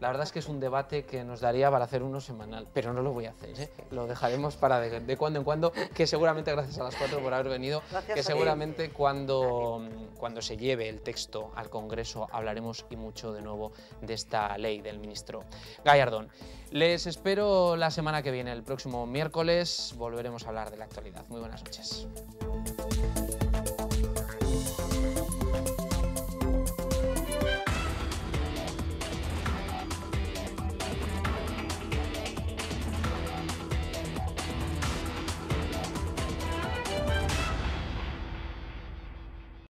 La verdad es que es un debate que nos daría para hacer uno semanal, pero no lo voy a hacer. ¿eh? Lo dejaremos para de, cuando en cuando, que seguramente gracias a las cuatro por haber venido, que seguramente cuando, cuando se lleve el texto al Congreso hablaremos y mucho de nuevo de esta ley del ministro Gallardón. Les espero la semana que viene, el próximo miércoles volveremos a hablar de la actualidad. Muy buenas noches.